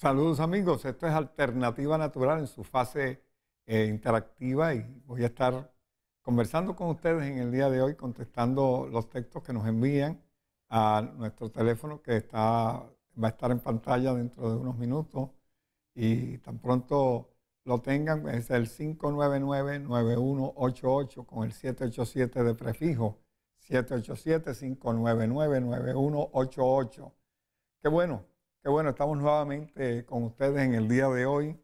Saludos amigos, esto es Alternativa Natural en su fase eh, interactiva y voy a estar conversando con ustedes en el día de hoy, contestando los textos que nos envían a nuestro teléfono que está, va a estar en pantalla dentro de unos minutos y tan pronto lo tengan, es el 599-9188 con el 787 de prefijo, 787-599-9188. Qué bueno, que bueno, estamos nuevamente con ustedes en el día de hoy,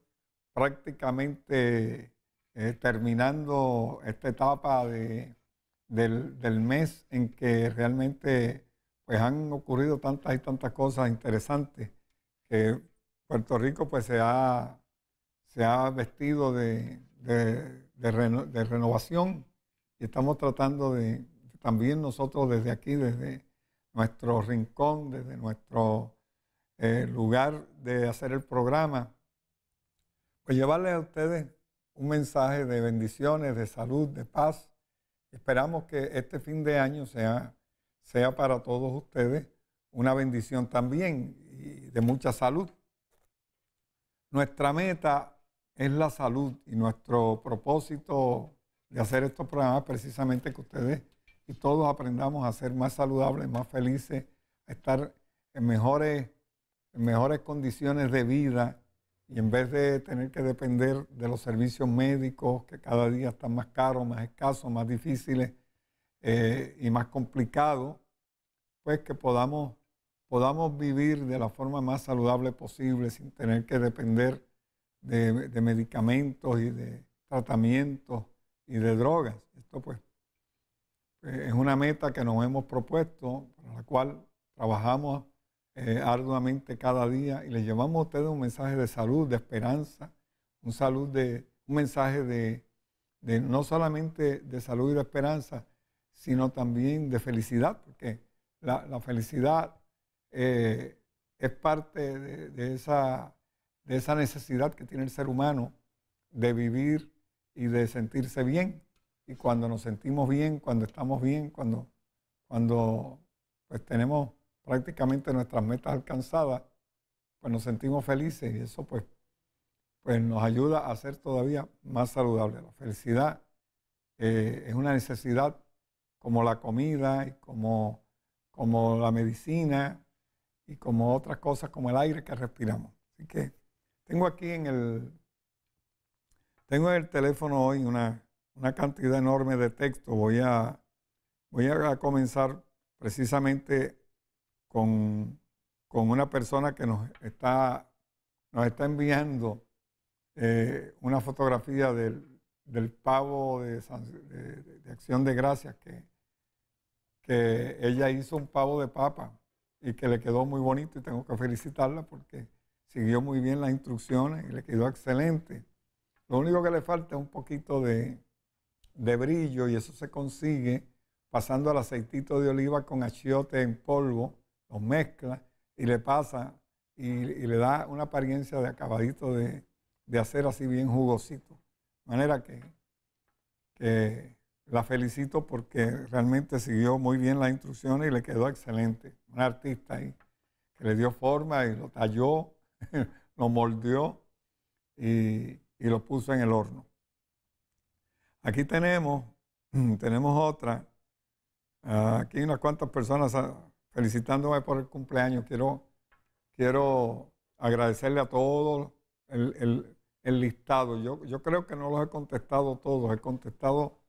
prácticamente eh, terminando esta etapa del, mes en que realmente pues, han ocurrido tantas y tantas cosas interesantes que Puerto Rico pues, se, ha, se ha vestido de, de renovación y estamos tratando de también nosotros desde aquí, desde nuestro rincón, desde nuestro lugar de hacer el programa, pues llevarle a ustedes un mensaje de bendiciones, de salud, de paz. Esperamos que este fin de año sea, sea para todos ustedes una bendición también y de mucha salud. Nuestra meta es la salud y nuestro propósito de hacer estos programas precisamente que ustedes y todos aprendamos a ser más saludables, más felices, a estar en mejores en mejores condiciones de vida y en vez de tener que depender de los servicios médicos que cada día están más caros, más escasos, más difíciles eh, y más complicados, pues que podamos, podamos vivir de la forma más saludable posible sin tener que depender de, de medicamentos y de tratamientos y de drogas. Esto pues eh, es una meta que nos hemos propuesto, para la cual trabajamos eh, arduamente cada día y les llevamos a ustedes un mensaje de salud, de esperanza, un, salud de, un mensaje de, no solamente de salud y de esperanza, sino también de felicidad, porque la, felicidad eh, es parte de, esa, de esa necesidad que tiene el ser humano de vivir y de sentirse bien. Y cuando nos sentimos bien, cuando estamos bien, cuando, cuando pues tenemos prácticamente nuestras metas alcanzadas, pues nos sentimos felices y eso pues, pues nos ayuda a ser todavía más saludables. La felicidad eh, es una necesidad como la comida y como, como la medicina y como otras cosas como el aire que respiramos. Así que tengo aquí en el, tengo el teléfono hoy una, una cantidad enorme de texto. Voy a, voy a comenzar precisamente con, una persona que nos está, nos está enviando eh, una fotografía del, pavo de, Acción de Gracias, que, ella hizo un pavo de papa y que le quedó muy bonito y tengo que felicitarla porque siguió muy bien las instrucciones y le quedó excelente. Lo único que le falta es un poquito de, de brillo y eso se consigue pasando al aceitito de oliva con achiote en polvo mezcla y le pasa y, le da una apariencia de acabadito de, de hacer así bien jugosito. De manera que, que, la felicito porque realmente siguió muy bien las instrucciones y le quedó excelente. Un artista ahí que le dio forma y lo talló, lo moldeó y, y lo puso en el horno. Aquí tenemos, tenemos otra. Ah, aquí unas cuantas personas ah, felicitándome por el cumpleaños. Quiero, quiero agradecerle a todos el, listado. Yo, yo creo que no los he contestado todos, he contestado,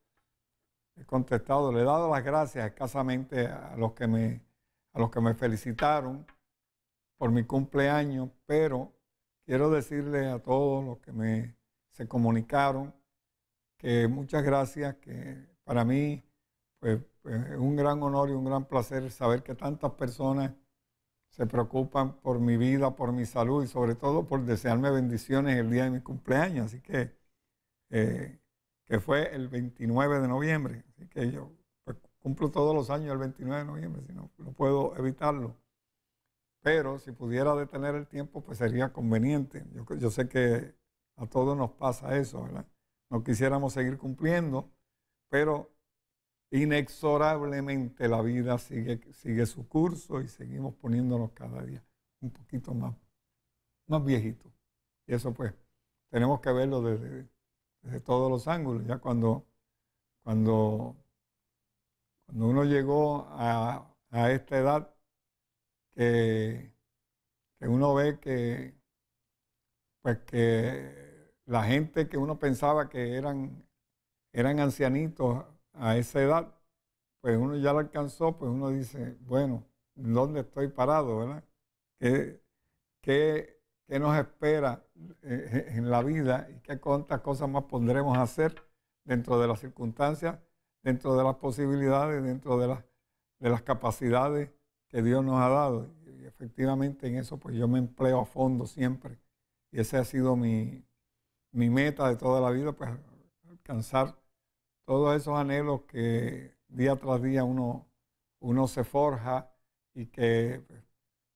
he contestado, le he dado las gracias escasamente a los que me, a los que me felicitaron por mi cumpleaños, pero quiero decirle a todos los que me se comunicaron que muchas gracias, que para mí es eh, eh, un gran honor y un gran placer saber que tantas personas se preocupan por mi vida, por mi salud y sobre todo por desearme bendiciones el día de mi cumpleaños. Así que, eh, que fue el 29 de noviembre. Así que yo pues, cumplo todos los años el 29 de noviembre, si no, no puedo evitarlo. Pero si pudiera detener el tiempo, pues sería conveniente. Yo, yo sé que a todos nos pasa eso, ¿verdad? No quisiéramos seguir cumpliendo, pero inexorablemente la vida sigue, sigue su curso y seguimos poniéndonos cada día un poquito más, más viejitos. Y eso pues tenemos que verlo desde, todos los ángulos. Ya cuando, cuando, cuando uno llegó a, esta edad, que, uno ve que, pues la gente que uno pensaba que eran, eran ancianitos a esa edad, pues uno ya lo alcanzó, pues uno dice, bueno, ¿dónde estoy parado, verdad? ¿Qué, nos espera eh, en la vida y qué cuántas cosas más pondremos a hacer dentro de las circunstancias, dentro de las posibilidades, dentro de las, de las capacidades que Dios nos ha dado? Y efectivamente en eso pues yo me empleo a fondo siempre y esa ha sido mi, mi meta de toda la vida, pues alcanzar todos esos anhelos que día tras día uno, uno se forja y que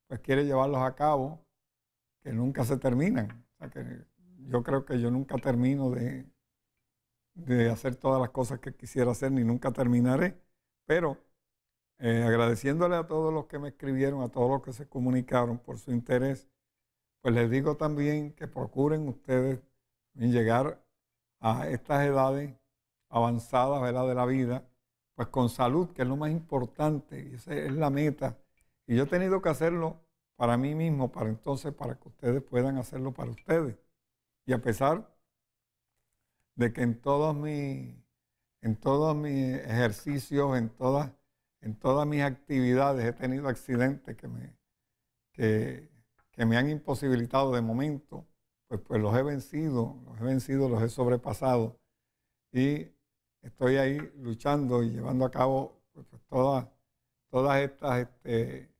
pues quiere llevarlos a cabo, que nunca se terminan. que yo creo que yo nunca termino de, de hacer todas las cosas que quisiera hacer, ni nunca terminaré, pero eh, agradeciéndole a todos los que me escribieron, a todos los que se comunicaron por su interés, pues les digo también que procuren ustedes llegar a estas edades avanzada, ¿verdad? de la vida, pues con salud, que es lo más importante, esa es la meta. Y yo he tenido que hacerlo para mí mismo, para entonces, para que ustedes puedan hacerlo para ustedes. Y a pesar de que en todos mis, en todos mis ejercicios, en todas, en todas mis actividades he tenido accidentes que me, me han imposibilitado de momento, pues, pues los he vencido, los he vencido, los he sobrepasado. Y estoy ahí luchando y llevando a cabo pues, pues, todas, todas, estas, este,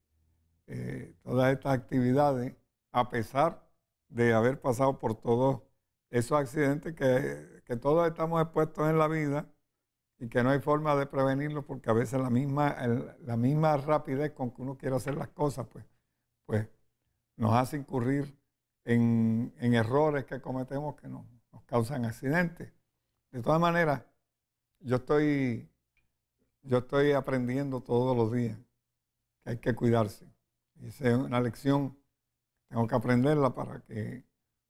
eh, todas estas actividades, a pesar de haber pasado por todos esos accidentes que, todos estamos expuestos en la vida y que no hay forma de prevenirlos porque a veces la misma, la misma rapidez con que uno quiere hacer las cosas, pues, pues nos hace incurrir en, errores que cometemos que nos causan accidentes. De todas maneras, yo estoy, yo estoy aprendiendo todos los días que hay que cuidarse. Y esa es una lección, tengo que aprenderla para que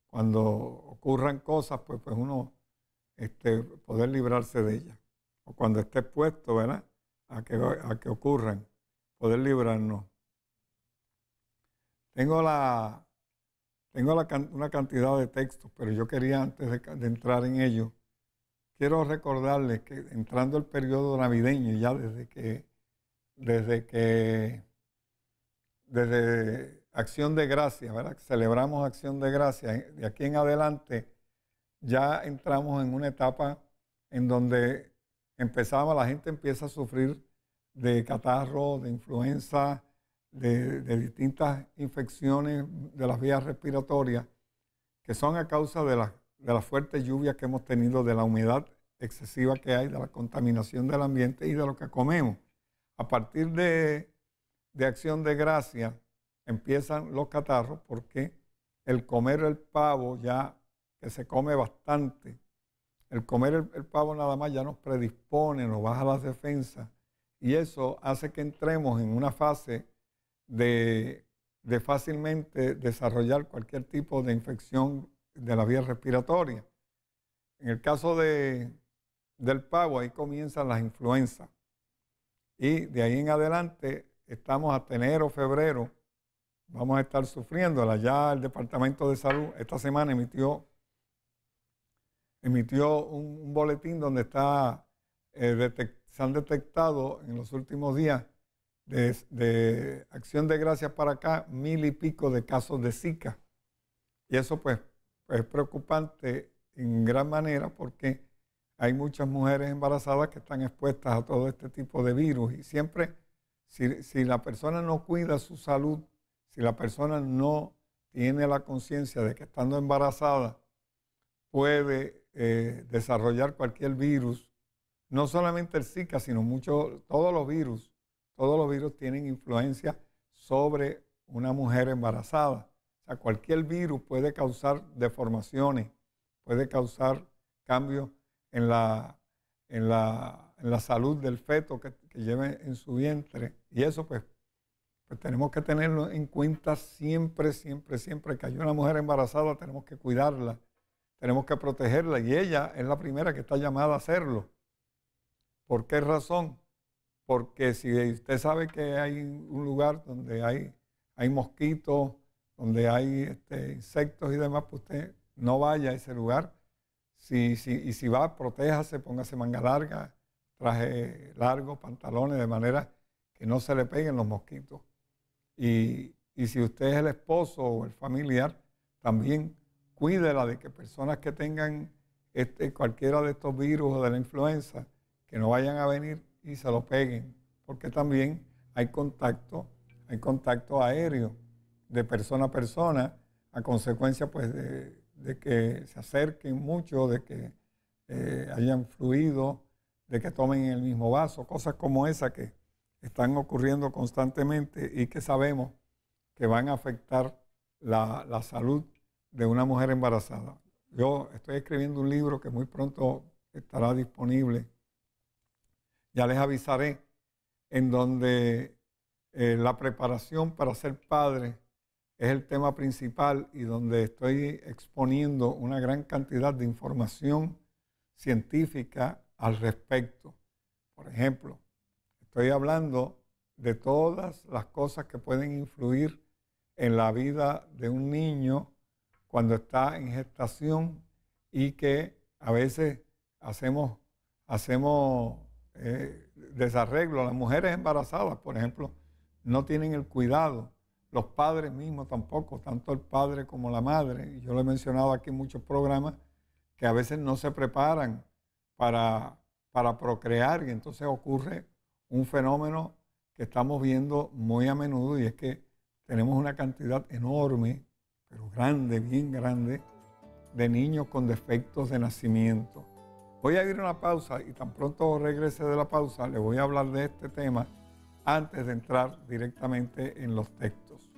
cuando ocurran cosas, pues, pues uno este, poder librarse de ellas. O cuando esté expuesto, ¿verdad? A que, a que ocurran, poder librarnos. Tengo la tengo la, una cantidad de textos, pero yo quería antes de entrar en ellos quiero recordarles que entrando el periodo navideño, ya desde que, desde que, desde Acción de Gracia, ¿verdad? Celebramos Acción de Gracia. De aquí en adelante ya entramos en una etapa en donde empezaba, la gente empieza a sufrir de catarro, de influenza, de, de, distintas infecciones de las vías respiratorias que son a causa de las de la fuerte lluvia que hemos tenido, de la humedad excesiva que hay, de la contaminación del ambiente y de lo que comemos. A partir de, acción de gracia empiezan los catarros porque el comer el pavo ya, que se come bastante, el comer el, pavo nada más ya nos predispone, nos baja las defensas y eso hace que entremos en una fase de, de, fácilmente desarrollar cualquier tipo de infección de la vía respiratoria. En el caso de, del pavo, ahí comienzan las influencias. Y de ahí en adelante, estamos a enero, febrero, vamos a estar sufriendo. Ya el Departamento de Salud esta semana emitió, emitió un, boletín donde está, eh, se han detectado en los últimos días de, de, acción de gracias para acá mil y pico de casos de Zika. Y eso pues es preocupante en gran manera porque hay muchas mujeres embarazadas que están expuestas a todo este tipo de virus y siempre si, la persona no cuida su salud, si la persona no tiene la conciencia de que estando embarazada puede eh, desarrollar cualquier virus, no solamente el Zika, sino muchos, todos los virus, todos los virus tienen influencia sobre una mujer embarazada a cualquier virus puede causar deformaciones, puede causar cambios en la, en la, salud del feto que, lleve en su vientre. Y eso pues, pues, tenemos que tenerlo en cuenta siempre, siempre, siempre. Que hay una mujer embarazada, tenemos que cuidarla, tenemos que protegerla. Y ella es la primera que está llamada a hacerlo. ¿Por qué razón? Porque si usted sabe que hay un lugar donde hay, hay mosquitos, donde hay este, insectos y demás, pues usted no vaya a ese lugar. Si, si, y si va, protéjase, póngase manga larga, traje largo, pantalones, de manera que no se le peguen los mosquitos. Y, y si usted es el esposo o el familiar, también cuídela de que personas que tengan este, cualquiera de estos virus o de la influenza, que no vayan a venir y se lo peguen, porque también hay contacto, hay contacto aéreo de persona a persona, a consecuencia pues de, que se acerquen mucho, de que eh, hayan fluido, de que tomen el mismo vaso, cosas como esa que están ocurriendo constantemente y que sabemos que van a afectar la, salud de una mujer embarazada. Yo estoy escribiendo un libro que muy pronto estará disponible. Ya les avisaré en donde eh, la preparación para ser padre es el tema principal y donde estoy exponiendo una gran cantidad de información científica al respecto. Por ejemplo, estoy hablando de todas las cosas que pueden influir en la vida de un niño cuando está en gestación y que a veces hacemos, hacemos eh, desarreglo. Las mujeres embarazadas, por ejemplo, no tienen el cuidado los padres mismos tampoco, tanto el padre como la madre. Yo lo he mencionado aquí en muchos programas que a veces no se preparan para, procrear y entonces ocurre un fenómeno que estamos viendo muy a menudo y es que tenemos una cantidad enorme, pero grande, bien grande, de niños con defectos de nacimiento. Voy a ir a una pausa y tan pronto regrese de la pausa le voy a hablar de este tema antes de entrar directamente en los textos.